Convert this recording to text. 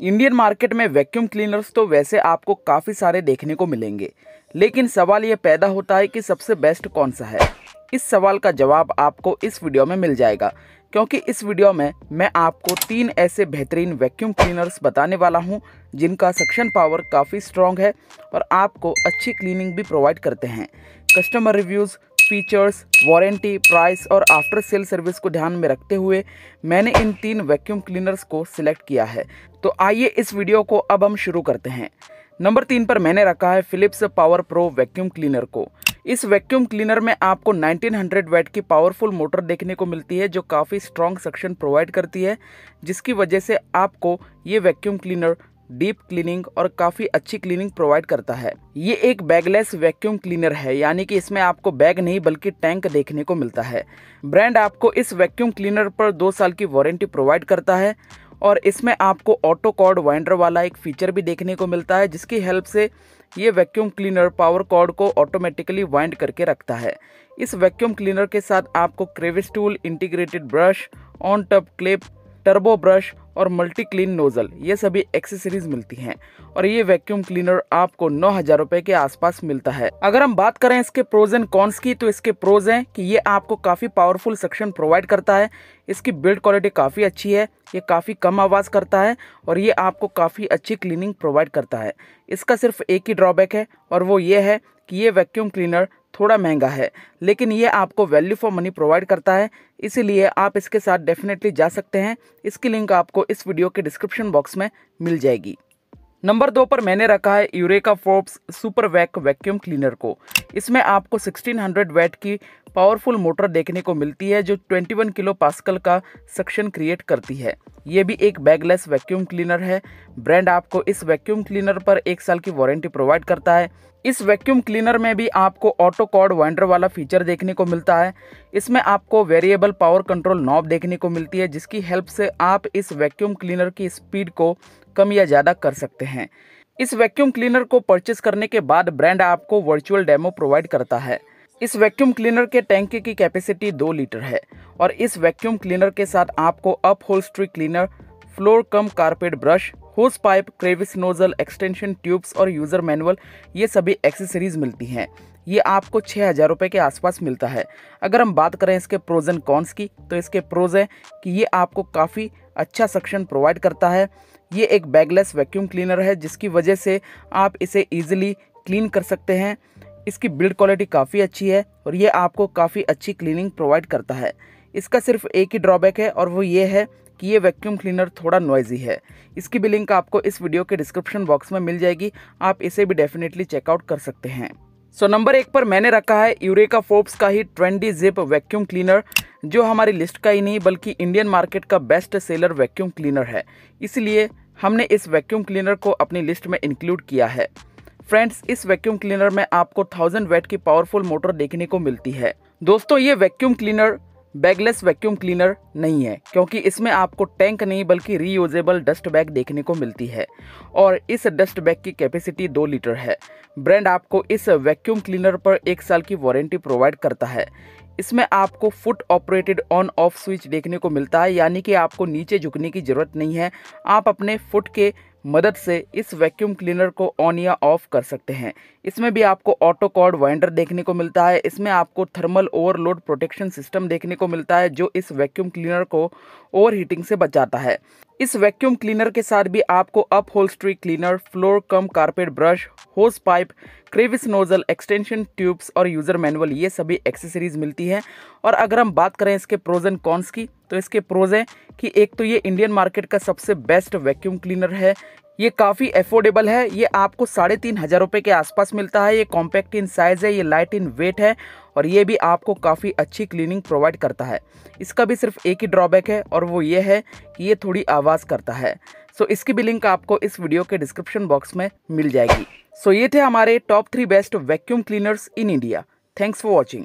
Indian market में vacuum cleaners तो वैसे आपको काफ़ी सारे देखने को मिलेंगे लेकिन सवाल ये पैदा होता है कि सबसे बेस्ट कौन सा है इस सवाल का जवाब आपको इस वीडियो में मिल जाएगा क्योंकि इस वीडियो में मैं आपको तीन ऐसे बेहतरीन वैक्यूम क्लीनर्स बताने वाला हूं जिनका सक्शन पावर काफ़ी स्ट्रॉन्ग है और आपको अच्छी क्लीनिंग भी प्रोवाइड करते हैं customer reviews features warranty price और आफ्टर सेल सर्विस को ध्यान में रखते हुए मैंने इन तीन वैक्यूम क्लीनर्स को सिलेक्ट किया है तो आइए इस वीडियो को अब हम शुरू करते हैं नंबर तीन पर मैंने रखा है Philips power pro vacuum cleaner को इस वैक्यूम क्लीनर में आपको 1900 वैट की पावरफुल मोटर देखने को मिलती है जो काफ़ी स्ट्रॉन्ग सक्शन प्रोवाइड करती है जिसकी वजह से आपको ये वैक्यूम क्लीनर डीप क्लीनिंग और काफ़ी अच्छी क्लीनिंग प्रोवाइड करता है ये एक बैगलेस वैक्यूम क्लीनर है यानी कि इसमें आपको बैग नहीं बल्कि टैंक देखने को मिलता है ब्रांड आपको इस वैक्यूम क्लीनर पर दो साल की वारंटी प्रोवाइड करता है और इसमें आपको ऑटो कॉर्ड वाइंडर वाला एक फीचर भी देखने को मिलता है जिसकी हेल्प से ये वैक्यूम क्लीनर पावर कॉर्ड को ऑटोमेटिकली वाइंड करके रखता है इस वैक्यूम क्लीनर के साथ आपको crevice tool integrated brush on tube clip turbo brush और मल्टी क्लीन नोज़ल ये सभी एक्सेसरीज मिलती हैं और ये वैक्यूम क्लीनर आपको नौ हजार रूपए के आसपास मिलता है अगर हम बात करें इसके प्रोज एंड कॉन्स की तो इसके प्रोज हैं कि ये आपको काफ़ी पावरफुल सक्शन प्रोवाइड करता है इसकी बिल्ड क्वालिटी काफ़ी अच्छी है ये काफ़ी कम आवाज़ करता है और ये आपको काफ़ी अच्छी क्लीनिंग प्रोवाइड करता है इसका सिर्फ एक ही ड्रॉबैक है और वो ये है कि ये वैक्यूम क्लीनर थोड़ा महंगा है लेकिन ये आपको वैल्यू फॉर मनी प्रोवाइड करता है इसीलिए आप इसके साथ डेफिनेटली जा सकते हैं इसकी लिंक आपको इस वीडियो के डिस्क्रिप्शन बॉक्स में मिल जाएगी नंबर दो पर मैंने रखा है Eureka Forbes super vac vacuum cleaner को इसमें आपको 1600 वैट की पावरफुल मोटर देखने को मिलती है जो 21 किलो पास्कल का सक्शन क्रिएट करती है ये भी एक बैगलेस वैक्यूम क्लीनर है ब्रांड आपको इस वैक्यूम क्लीनर पर एक साल की वारंटी प्रोवाइड करता है इस वैक्यूम क्लीनर में भी आपको ऑटो कॉर्ड वाइंडर वाला फीचर देखने को मिलता है इसमें आपको वेरिएबल पावर कंट्रोल नॉब देखने को मिलती है जिसकी हेल्प से आप इस वैक्यूम क्लीनर की स्पीड को कम या ज़्यादा कर सकते हैं इस वैक्यूम क्लीनर को परचेस करने के बाद ब्रांड आपको वर्चुअल डेमो प्रोवाइड करता है इस वैक्यूम क्लीनर के टैंक की कैपेसिटी दो लीटर है और इस वैक्यूम क्लीनर के साथ आपको upholstery cleaner floor cum carpet brush hose pipe crevice nozzle extension tubes और यूज़र मैनुअल ये सभी एक्सेसरीज मिलती हैं ये आपको छः हज़ार रुपये के आसपास मिलता है अगर हम बात करें इसके प्रोज एंड कॉन्स की तो इसके प्रोज हैं कि ये आपको काफ़ी अच्छा सक्शन प्रोवाइड करता है ये एक बैगलेस वैक्यूम क्लीनर है जिसकी वजह से आप इसे ईजिली क्लीन कर सकते हैं इसकी बिल्ड क्वालिटी काफ़ी अच्छी है और ये आपको काफ़ी अच्छी क्लीनिंग प्रोवाइड करता है इसका सिर्फ एक ही ड्रॉबैक है और वो ये है कि ये वैक्यूम क्लीनर थोड़ा नॉइजी है इसकी भी लिंक आपको इस वीडियो के डिस्क्रिप्शन बॉक्स में मिल जाएगी आप इसे भी डेफिनेटली चेकआउट कर सकते हैं सो so, नंबर एक पर मैंने रखा है यूरेका फोर्ब्स का ही ट्रेंडी जिप वैक्यूम क्लीनर जो हमारी लिस्ट का ही नहीं बल्कि इंडियन मार्केट का बेस्ट सेलर वैक्यूम क्लीनर है इसलिए हमने इस वैक्यूम क्लीनर को अपनी लिस्ट में इंक्लूड किया है फ्रेंड्स इस वैक्यूम क्लीनर में आपको थाउजेंड वेट की पावरफुल मोटर देखने को मिलती है दोस्तों ये vacuum cleaner bagless vacuum cleaner नहीं है क्योंकि इसमें आपको टैंक नहीं बल्कि रीयूजेबल डस्ट बैग देखने को मिलती है और इस डस्ट बैग की कैपेसिटी दो लीटर है ब्रांड आपको इस वैक्यूम क्लीनर पर एक साल की वारंटी प्रोवाइड करता है इसमें आपको foot operated on off switch देखने को मिलता है यानी कि आपको नीचे झुकने की ज़रूरत नहीं है आप अपने फुट के मदद से इस वैक्यूम क्लीनर को ऑन या ऑफ कर सकते हैं इसमें भी आपको ऑटो कॉर्ड वाइंडर देखने को मिलता है इसमें आपको थर्मल ओवरलोड प्रोटेक्शन सिस्टम देखने को मिलता है जो इस वैक्यूम क्लीनर को ओवर हीटिंग से बचाता है इस वैक्यूम क्लीनर के साथ भी आपको upholstery cleaner floor cum carpet brush hose pipe crevice nozzle extension tubes और यूज़र मैनुअल ये सभी एक्सेसरीज़ मिलती हैं और अगर हम बात करें इसके प्रोज एंड कॉन्स की तो इसके प्रोज हैं कि एक तो ये इंडियन मार्केट का सबसे बेस्ट वैक्यूम क्लीनर है ये काफ़ी एफोर्डेबल है ये आपको साढ़े तीन हज़ार रुपये के आसपास मिलता है ये कॉम्पैक्ट इन साइज़ है ये लाइट इन वेट है और ये भी आपको काफ़ी अच्छी क्लीनिंग प्रोवाइड करता है इसका भी सिर्फ एक ही ड्रॉबैक है और वो ये है कि ये थोड़ी आवाज़ करता है सो so, इसकी भी लिंक आपको इस वीडियो के डिस्क्रिप्शन बॉक्स में मिल जाएगी सो so, ये थे हमारे top three best vacuum cleaners in India thanks for watching